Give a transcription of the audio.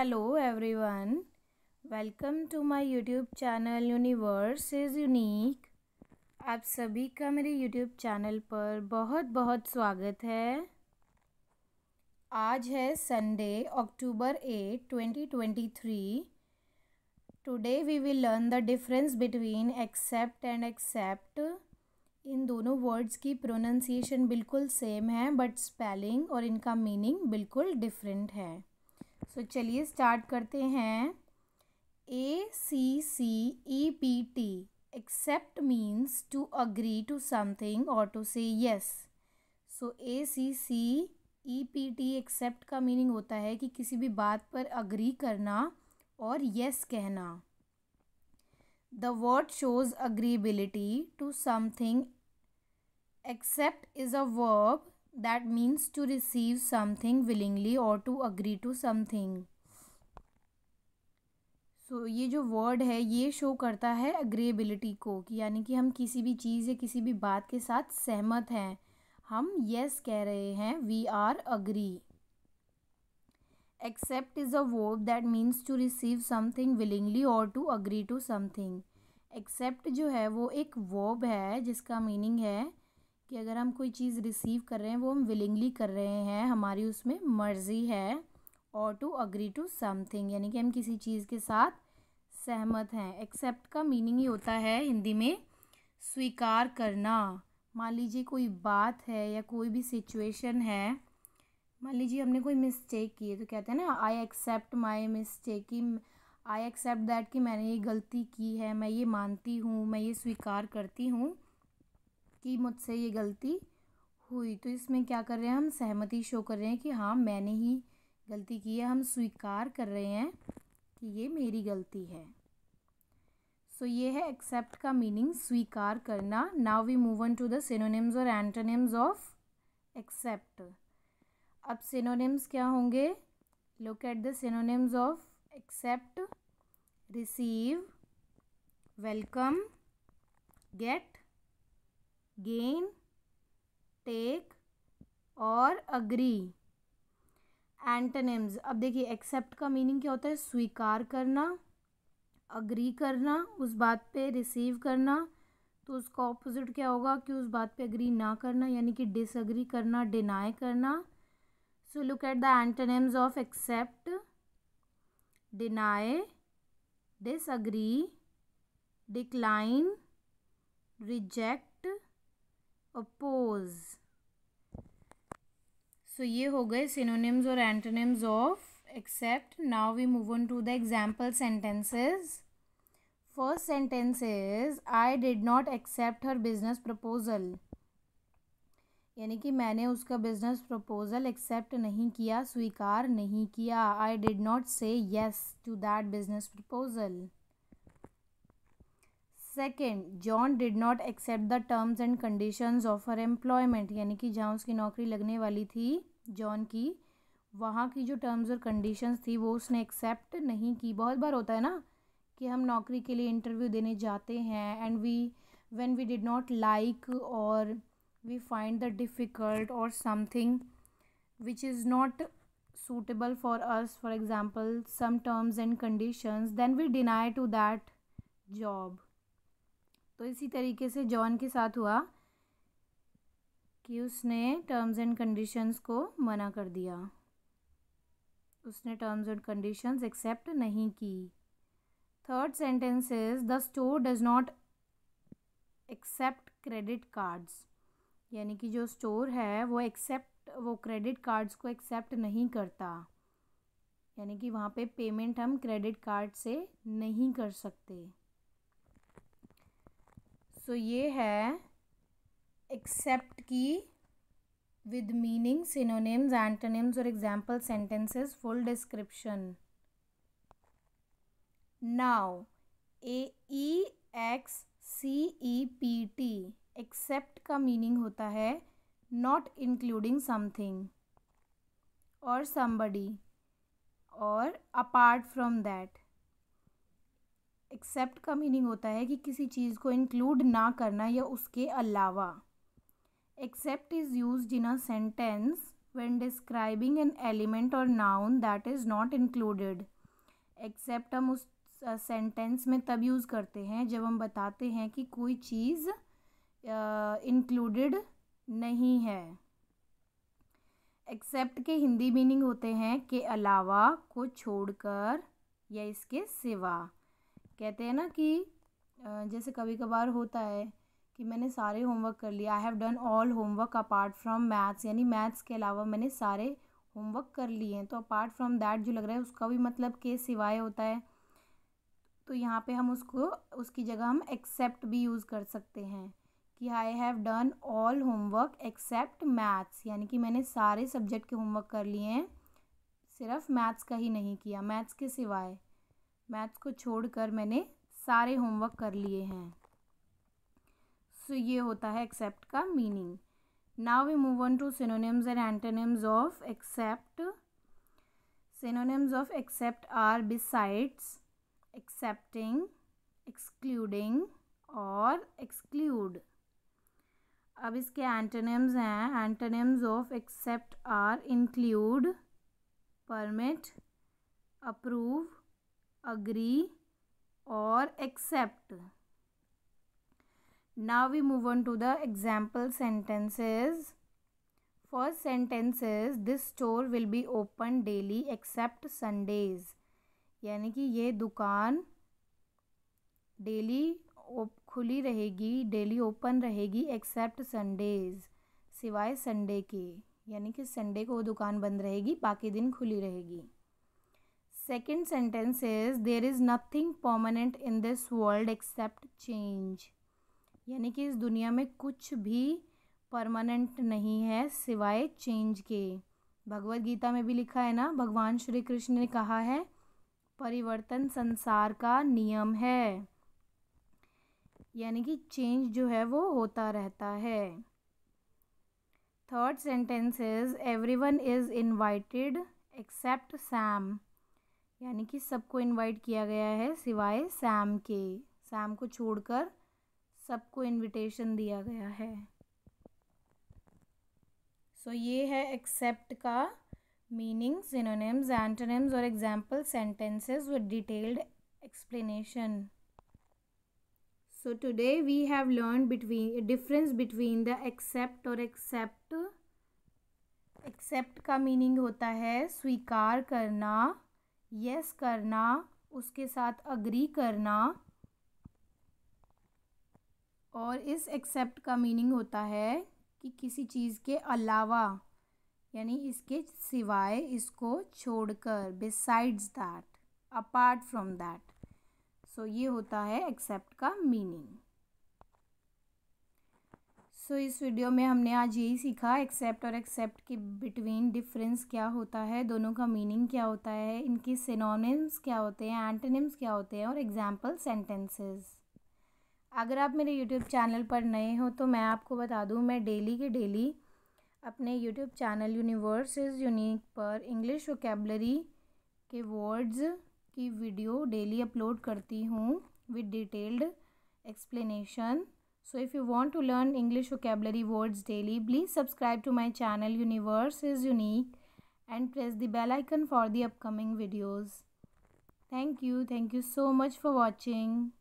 Hello everyone welcome to my YouTube channel universe is unique आप सभी का मेरे यूट्यूब चैनल पर बहुत बहुत स्वागत है आज है Sunday October eight twenty twenty three today we will learn the difference between accept and except इन दोनों वर्ड्स की प्रोनंसिएशन बिल्कुल सेम है बट स्पेलिंग और इनका मीनिंग बिल्कुल डिफरेंट है सो चलिए स्टार्ट करते हैं A C C E P T accept means to agree to something और to say yes so A C C E P T accept का मीनिंग होता है कि किसी भी बात पर अग्री करना और यस yes कहना the word shows agreeability to something accept is a verb that means to receive something willingly और to agree to something so ये जो वर्ड है ये शो करता है अग्रेबिलिटी को कि यानी कि हम किसी भी चीज़ या किसी भी बात के साथ सहमत हैं हम यस yes कह रहे हैं we are agree accept is a verb that means to receive something willingly और to agree to something accept जो है वो एक वर्ब है जिसका मीनिंग है कि अगर हम कोई चीज़ रिसीव कर रहे हैं वो हम विलिंगली कर रहे हैं हमारी उसमें मर्ज़ी है और टू अग्री टू समथिंग यानी कि हम किसी चीज़ के साथ सहमत हैं एक्सेप्ट का मीनिंग ही होता है हिंदी में स्वीकार करना मान लीजिए कोई बात है या कोई भी सिचुएशन है मान लीजिए हमने कोई मिस्टेक की है तो कहते हैं ना आई एक्सेप्ट माई मिस्टेक की आई एक्सेप्ट दैट कि मैंने ये गलती की है मैं ये मानती हूँ मैं ये स्वीकार करती हूँ कि मुझसे ये गलती हुई तो इसमें क्या कर रहे हैं हम सहमति शो कर रहे हैं कि हाँ मैंने ही गलती की है हम स्वीकार कर रहे हैं कि ये मेरी गलती है सो so, ये है एक्सेप्ट का मीनिंग स्वीकार करना now we move on to the synonyms और एंटोनिम्स ऑफ एक्सेप्ट अब सिनोनिम्स क्या होंगे look at the synonyms of accept receive welcome get gain take और अग्री एंटनिम्स अब देखिए एक्सेप्ट का मीनिंग क्या होता है स्वीकार करना अग्री करना उस बात पे रिसीव करना तो उसका ऑपोजिट क्या होगा कि उस बात पे अग्री ना करना यानी कि डिसअग्री करना डिनाई करना so look at the antonyms of accept deny disagree decline reject oppose so ये हो गए सिनोनिम्स और antonyms of accept now we move on to the example sentences first sentence is I did not accept her business proposal यानी कि मैंने उसका business proposal accept नहीं किया स्वीकार नहीं किया I did not say yes to that business proposal second John did not accept the terms and conditions of her employment यानी कि जहाँ उसकी नौकरी लगने वाली थी जॉन की वहाँ की जो टर्म्स और कंडीशंस थी वो उसने एक्सेप्ट नहीं की बहुत बार होता है ना कि हम नौकरी के लिए इंटरव्यू देने जाते हैं and we when we did not like और वी फाइंड द डिफ़िकल्ट और something which is not suitable for us for example some terms and condition then we deny to that job तो इसी तरीके से John के साथ हुआ कि उसने टर्म्स एंड कंडीशंस को मना कर दिया उसने टर्म्स एंड कंडीशंस एक्सेप्ट नहीं की third sentence is the store does not accept credit cards यानी कि जो स्टोर है वो एक्सेप्ट वो क्रेडिट कार्ड्स को एक्सेप्ट नहीं करता यानी कि वहाँ पे पेमेंट हम क्रेडिट कार्ड से नहीं कर सकते सो तो ये है एक्सेप्ट की विद मीनिंग सिनोनेम्स एंटोनिम्स और example sentences full description now A E X C E P T accept का मीनिंग होता है नॉट इंक्लूडिंग समथिंग और समबडी और अपार्ट फ्रॉम दैट एक्सेप्ट का मीनिंग होता है कि किसी चीज़ को इंक्लूड ना करना या उसके अलावा except is use in a sentence when describing an element और noun that is not included except हम उस सेंटेंस में तब यूज़ करते हैं जब हम बताते हैं कि कोई चीज़ इंक्लूडेड नहीं है एक्सेप्ट के हिंदी मीनिंग होते हैं के अलावा को छोड़कर या इसके सिवा कहते हैं ना कि जैसे कभी कभार होता है कि मैंने सारे होमवर्क कर लिया I have done all homework apart from maths यानी मैथ्स के अलावा मैंने सारे होमवर्क कर लिए हैं तो अपार्ट फ्रॉम दैट जो लग रहा है उसका भी मतलब के सिवाय होता है तो यहाँ पे हम उसको उसकी जगह हम एक्सेप्ट भी यूज़ कर सकते हैं कि I have done all homework except maths यानी कि मैंने सारे सब्जेक्ट के होमवर्क कर लिए हैं सिर्फ मैथ्स का ही नहीं किया मैथ्स के सिवाय मैथ्स को छोड़कर मैंने सारे होमवर्क कर लिए हैं सो so, ये होता है एक्सेप्ट का meaning now we move on to synonyms and antonyms of except synonyms of except are besides excepting excluding और एक्सक्लूड अब इसके एंटोनिम्स हैं antonyms of except are include permit approve agree or accept now we move on to the example sentences first sentence is this store will be open daily except sundays yani ki ye dukan daily op khuli rahegi daily open rahegi except sundays सिवाय Sunday के यानी कि Sunday को वो दुकान बंद रहेगी बाकी दिन खुली रहेगी second sentence is there is nothing permanent in this world except change यानी कि इस दुनिया में कुछ भी परमानेंट नहीं है सिवाय चेंज के भगवत गीता में भी लिखा है ना भगवान श्री कृष्ण ने कहा है परिवर्तन संसार का नियम है यानी कि चेंज जो है वो होता रहता है third sentence is everyone is invited except Sam यानी कि सबको इनवाइट किया गया है सिवाय सैम के सैम को छोड़कर सबको इनविटेशन दिया गया है सो so, ये है एक्सेप्ट का मीनिंग सिनोनिम्स एंटोनिम्स और example sentences with detailed explanation so today we have learn between difference between the accept और एक्सेप्ट एक्सेप्ट का मीनिंग होता है स्वीकार करना यस करना उसके साथ अग्री करना और इस एक्सेप्ट का मीनिंग होता है कि किसी चीज़ के अलावा यानी इसके सिवाय इसको छोड़कर besides that apart from that so ये होता है एक्सेप्ट का मीनिंग सो so, इस वीडियो में हमने आज यही सीखा एक्सेप्ट और एक्सेप्ट के बिटवीन डिफरेंस क्या होता है दोनों का मीनिंग क्या होता है इनके सिनोनिम्स क्या होते हैं एंटोनिम्स क्या होते हैं और एग्जाम्पल सेंटेंसेस अगर आप मेरे यूट्यूब चैनल पर नए हो तो मैं आपको बता दूं मैं डेली के डेली अपने YouTube channel universe is unique पर इंग्लिश वोकेबलरी के वर्ड्स की वीडियो डेली अपलोड करती हूँ with detailed explanation So if you want to learn English vocabulary words daily, please subscribe to my channel Universe is Unique and press the bell icon for the upcoming videos. Thank you. Thank you so much for watching.